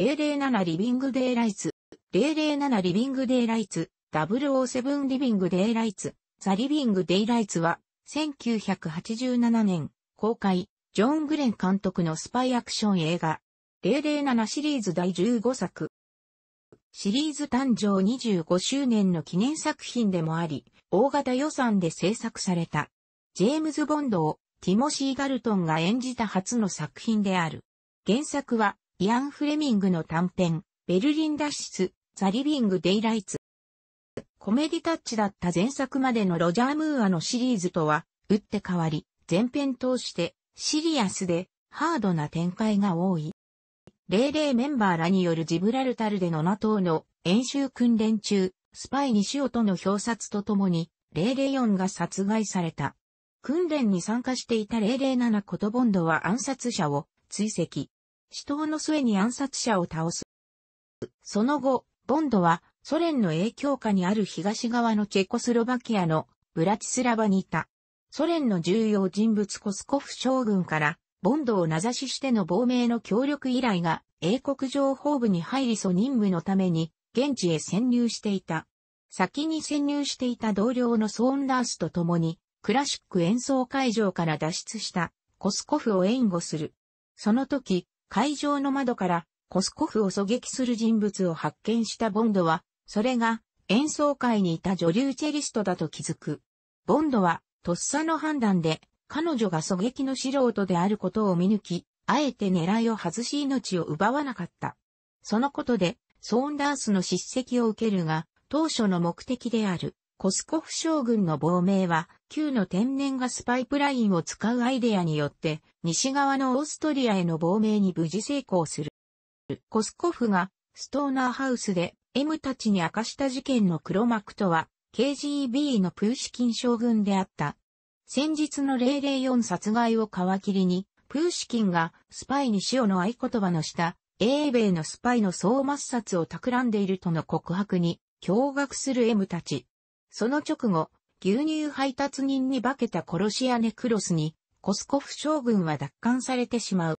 007リビングデイライツ、007リビングデイライツ、007リビングデイライツ、ザ・リビングデイライツは、1987年、公開、ジョン・グレン監督のスパイアクション映画、007シリーズ第15作。シリーズ誕生25周年の記念作品でもあり、大型予算で制作された。ジェームズ・ボンドをティモシー・ガルトンが演じた初の作品である。原作はイアン・フレミングの短編、ベルリン脱出、ザ・リビング・デイライツ。コメディタッチだった前作までのロジャー・ムーアのシリーズとは、打って変わり、前編通してシリアスでハードな展開が多い。00メンバーらによるジブラルタルでの NATO の演習訓練中、スパイ西尾との表札とともに、004が殺害された。訓練に参加していた007コトボンドは暗殺者を追跡。死闘の末に暗殺者を倒す。その後、ボンドはソ連の影響下にある東側のチェコスロバキアのブラチスラバにいた。ソ連の重要人物コスコフ将軍からボンドを名指ししての亡命の協力依頼が英国情報部に入りそ任務のために現地へ潜入していた。先に潜入していた同僚のソーンダースと共にクラシック演奏会場から脱出したコスコフを援護する。その時、会場の窓からコスコフを狙撃する人物を発見したボンドは、それが演奏会にいた女流チェリストだと気づく。ボンドは、とっさの判断で、彼女が狙撃の素人であることを見抜き、あえて狙いを外し命を奪わなかった。そのことで、ソーンダースの叱責を受けるが、当初の目的である、コスコフ将軍の亡命は旧の天然ガスパイプラインを使うアイデアによって、西側のオーストリアへの亡命に無事成功する。コスコフが、ストーナーハウスで、M たちに明かした事件の黒幕とは、KGB のプーシキン将軍であった。先日の004殺害を皮切りに、プーシキンがスパイに塩の合言葉の下、英米のスパイの総抹殺を企んでいるとの告白に、驚愕する M たち。その直後、牛乳配達人に化けた殺し屋ネクロスに、コスコフ将軍は奪還されてしまう。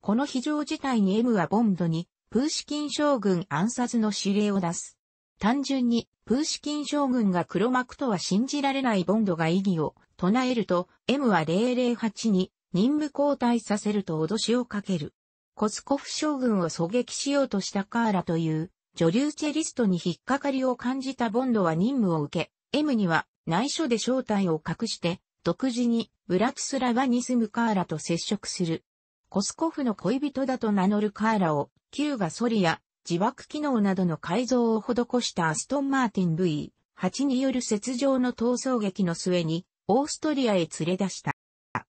この非常事態に M はボンドに、プーシキン将軍暗殺の指令を出す。単純に、プーシキン将軍が黒幕とは信じられないボンドが異議を唱えると、M は008に任務交代させると脅しをかける。コスコフ将軍を狙撃しようとしたカーラという女流チェリストに引っかかりを感じたボンドは任務を受け、M には内緒で正体を隠して、独自にブラクスラワに住むカーラと接触する。コスコフの恋人だと名乗るカーラを、Q がソリや自爆機能などの改造を施したアストンマーティン V8 による雪上の逃走劇の末に、オーストリアへ連れ出した。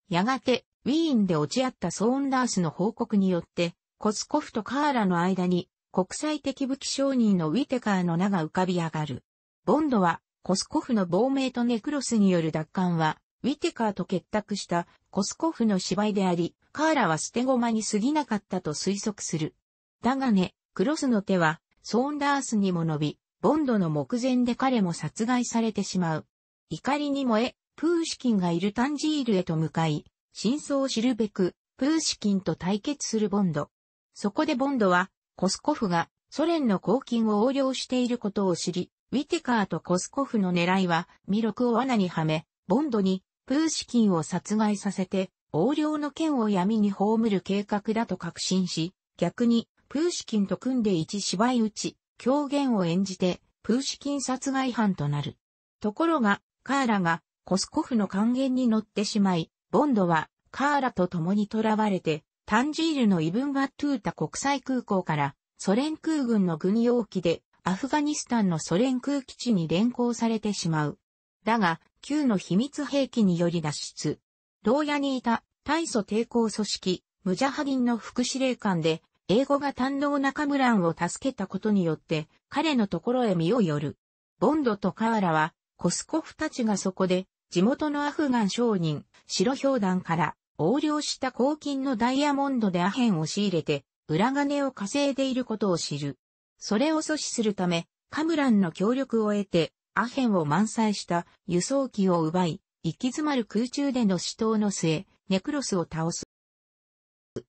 やがて、ウィーンで落ち合ったソーンダースの報告によって、コスコフとカーラの間に、国際的武器商人のウィテカーの名が浮かび上がる。ボンドは、コスコフの亡命とネクロスによる奪還は、ウィテカーと結託したコスコフの芝居であり、カーラは捨て駒に過ぎなかったと推測する。だがね、クロスの手は、ソーンダースにも伸び、ボンドの目前で彼も殺害されてしまう。怒りに燃え、プーシキンがいるタンジールへと向かい、真相を知るべく、プーシキンと対決するボンド。そこでボンドは、コスコフがソ連の公金を横領していることを知り、ウィテカーとコスコフの狙いは、ミロクを罠にはめ、ボンドに、プーシキンを殺害させて、横領の剣を闇に葬る計画だと確信し、逆に、プーシキンと組んで一芝居打ち、狂言を演じて、プーシキン殺害犯となる。ところが、カーラが、コスコフの還元に乗ってしまい、ボンドは、カーラと共に囚われて、タンジールのイブンバトゥータ国際空港から、ソ連空軍の軍用機でアフガニスタンのソ連空基地に連行されてしまう。だが、旧の秘密兵器により脱出。牢屋にいた大祖抵抗組織、ムジャハギンの副司令官で、英語が堪能なカムランを助けたことによって、彼のところへ身を寄る。ボンドとカーラは、コスコフたちがそこで、地元のアフガン商人、白氷団から、横領した黄金のダイヤモンドでアヘンを仕入れて、裏金を稼いでいることを知る。それを阻止するため、カムランの協力を得て、アヘンを満載した輸送機を奪い、行き詰まる空中での死闘の末、ネクロスを倒す。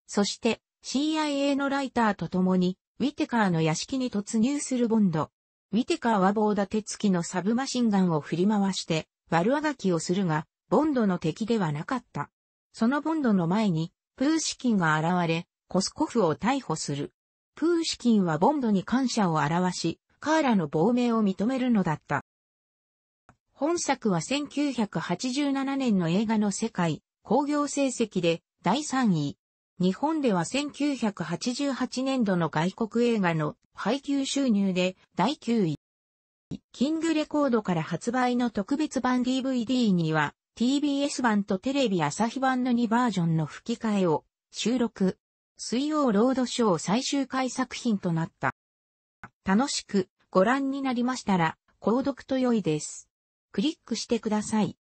そして、CIA のライターと共に、ウィテカーの屋敷に突入するボンド。ウィテカーは棒立て付きのサブマシンガンを振り回して、悪あがきをするが、ボンドの敵ではなかった。そのボンドの前に、プーシキンが現れ、コスコフを逮捕する。プーシキンはボンドに感謝を表し、カーラの亡命を認めるのだった。本作は1987年の映画の世界、興行成績で第3位。日本では1988年度の外国映画の配給収入で第9位。キングレコードから発売の特別版 DVD には TBS 版とテレビ朝日版の2バージョンの吹き替えを収録。水曜ロードショー最終回作品となった。楽しくご覧になりましたら、購読と良いです。クリックしてください。